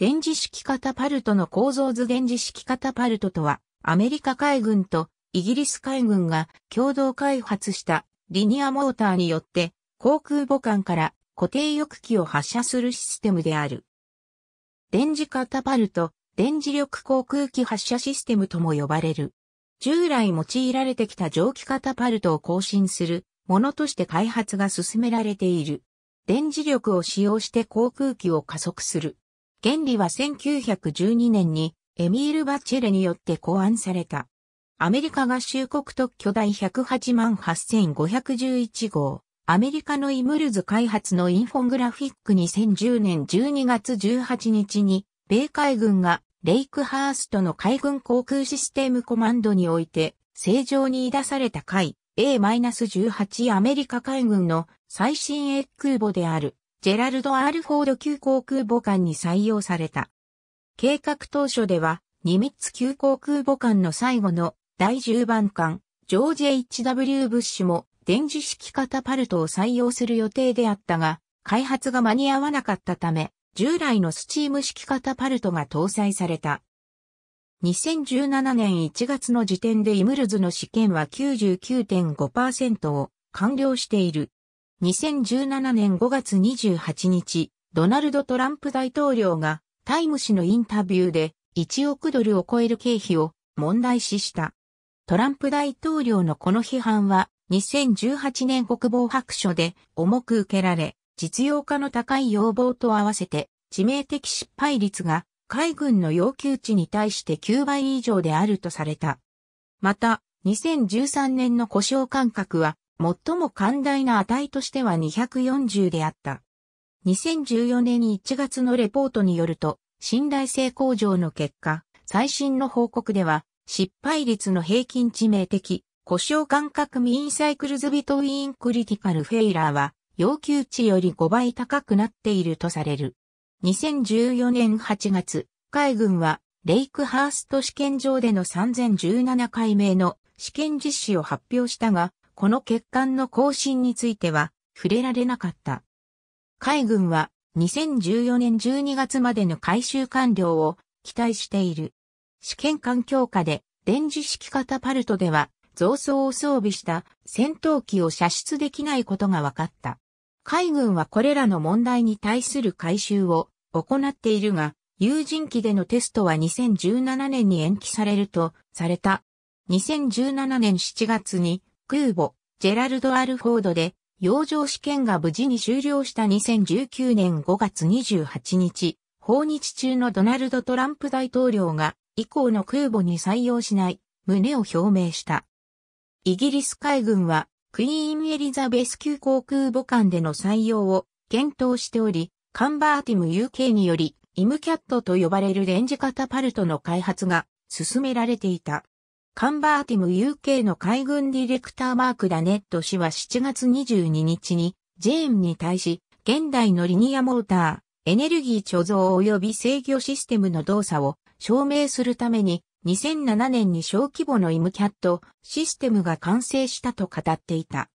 電磁式カタパルトの構造図電磁式カタパルトとは、アメリカ海軍とイギリス海軍が共同開発したリニアモーターによって航空母艦から固定翼機を発射するシステムである。電磁カタパルト、電磁力航空機発射システムとも呼ばれる。従来用いられてきた蒸気カタパルトを更新するものとして開発が進められている。電磁力を使用して航空機を加速する。原理は1912年にエミール・バチェレによって考案された。アメリカ合衆国特許第108万8511号。アメリカのイムルズ開発のインフォングラフィック2010年12月18日に、米海軍がレイクハーストの海軍航空システムコマンドにおいて、正常に出された回 A-18 アメリカ海軍の最新鋭空母であるジェラルド・アールフォード級航空母艦に採用された。計画当初では、ニミッツ級航空母艦の最後の第10番艦、ジョージ・ H.W. ブッシュも電磁式カタパルトを採用する予定であったが、開発が間に合わなかったため、従来のスチーム式カタパルトが搭載された。2017年1月の時点でイムルズの試験は99.5%を完了している。2017年5月28日、ドナルド・トランプ大統領がタイム誌のインタビューで1億ドルを超える経費を問題視した。トランプ大統領のこの批判は2018年国防白書で重く受けられ、実用化の高い要望と合わせて致命的失敗率が海軍の要求値に対して9倍以上であるとされた。また、2013年の故障間隔は最も寛大な値としては240であった。2014年1月のレポートによると、信頼性向上の結果、最新の報告では、失敗率の平均致命的、故障感覚ミインサイクルズビトウィーンクリティカルフェイラーは、要求値より5倍高くなっているとされる。2014年8月、海軍は、レイクハースト試験場での3017回目の試験実施を発表したが、この欠陥の更新については触れられなかった。海軍は2014年12月までの改修完了を期待している。試験環境下で電磁式型パルトでは増装を装備した戦闘機を射出できないことが分かった。海軍はこれらの問題に対する改修を行っているが、有人機でのテストは2017年に延期されるとされた。2017年7月に空母、ジェラルド・アルフォードで、洋上試験が無事に終了した2019年5月28日、訪日中のドナルド・トランプ大統領が、以降の空母に採用しない、旨を表明した。イギリス海軍は、クイーン・エリザベス級航空母艦での採用を検討しており、カンバーティム UK により、イムキャットと呼ばれるレンジ型パルトの開発が進められていた。カンバーティム UK の海軍ディレクターマーク・ダネット氏は7月22日に、ジェーンに対し、現代のリニアモーター、エネルギー貯蔵及び制御システムの動作を証明するために、2007年に小規模のイムキャットシステムが完成したと語っていた。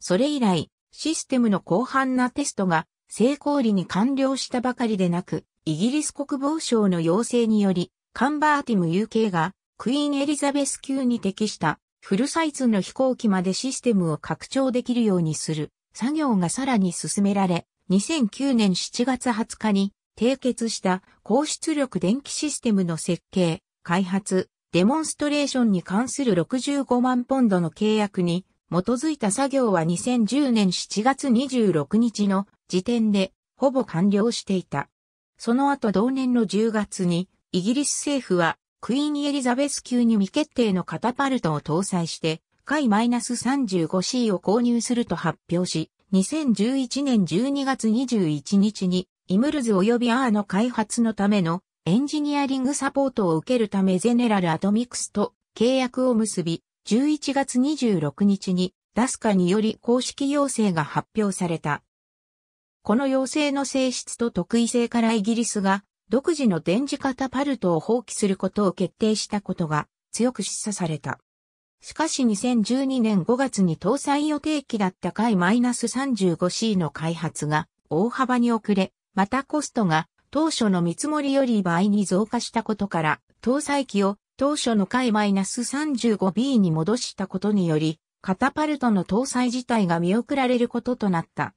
それ以来、システムの広範なテストが成功裏に完了したばかりでなく、イギリス国防省の要請により、カンバーティム UK がクイーンエリザベス級に適したフルサイズの飛行機までシステムを拡張できるようにする作業がさらに進められ、2009年7月20日に締結した高出力電気システムの設計、開発、デモンストレーションに関する65万ポンドの契約に基づいた作業は2010年7月26日の時点でほぼ完了していた。その後同年の10月にイギリス政府はクイーンエリザベス級に未決定のカタパルトを搭載して、回 -35C を購入すると発表し、2011年12月21日に、イムルズ及びアーの開発のためのエンジニアリングサポートを受けるためゼネラルアトミクスと契約を結び、11月26日にダスカにより公式要請が発表された。この要請の性質と得意性からイギリスが独自の電磁型パルトを放棄することを決定したことが強く示唆された。しかし2012年5月に搭載予定期だった回 -35C の開発が大幅に遅れ、またコストが当初の見積もりより倍に増加したことから、搭載機を当初の回 -35B に戻したことにより、カタパルトの搭載自体が見送られることとなった。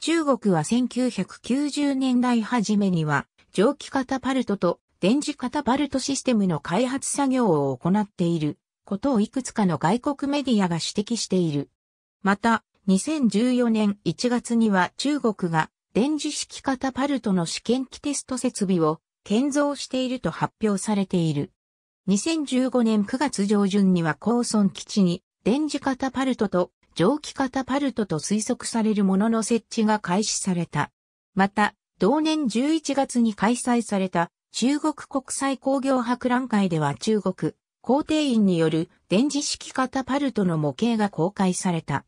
中国は1990年代初めには蒸気型パルトと電磁型パルトシステムの開発作業を行っていることをいくつかの外国メディアが指摘している。また、2014年1月には中国が電磁式型パルトの試験機テスト設備を建造していると発表されている。2015年9月上旬には高村基地に電磁型パルトと蒸気型パルトと推測されるものの設置が開始された。また、同年11月に開催された中国国際工業博覧会では中国皇帝院による電磁式カタパルトの模型が公開された。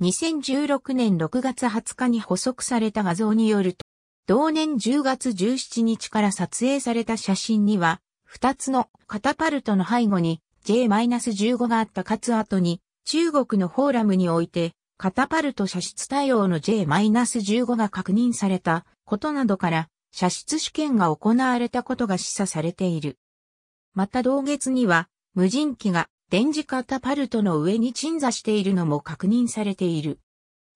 2016年6月20日に補足された画像によると、同年10月17日から撮影された写真には、2つのカタパルトの背後に J-15 があったかつ後に、中国のフォーラムにおいてカタパルト射出対応の J-15 が確認されたことなどから、射出試験が行われたことが示唆されている。また同月には、無人機が電磁カタパルトの上に鎮座しているのも確認されている。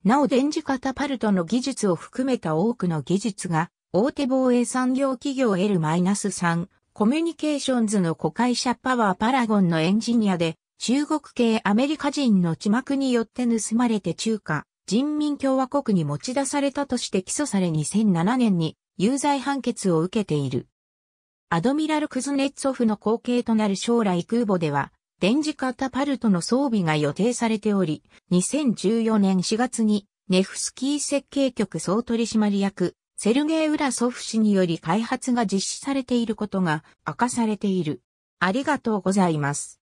なお電磁カタパルトの技術を含めた多くの技術が、大手防衛産業企業 L-3 コミュニケーションズの子会社パワーパラゴンのエンジニアで中国系アメリカ人の字幕によって盗まれて中華人民共和国に持ち出されたとして起訴され2007年に有罪判決を受けている。アドミラル・クズネッツォフの後継となる将来空母では、電磁カタパルトの装備が予定されており、2014年4月にネフスキー設計局総取締役、セルゲイ・ウラソフ氏により開発が実施されていることが明かされている。ありがとうございます。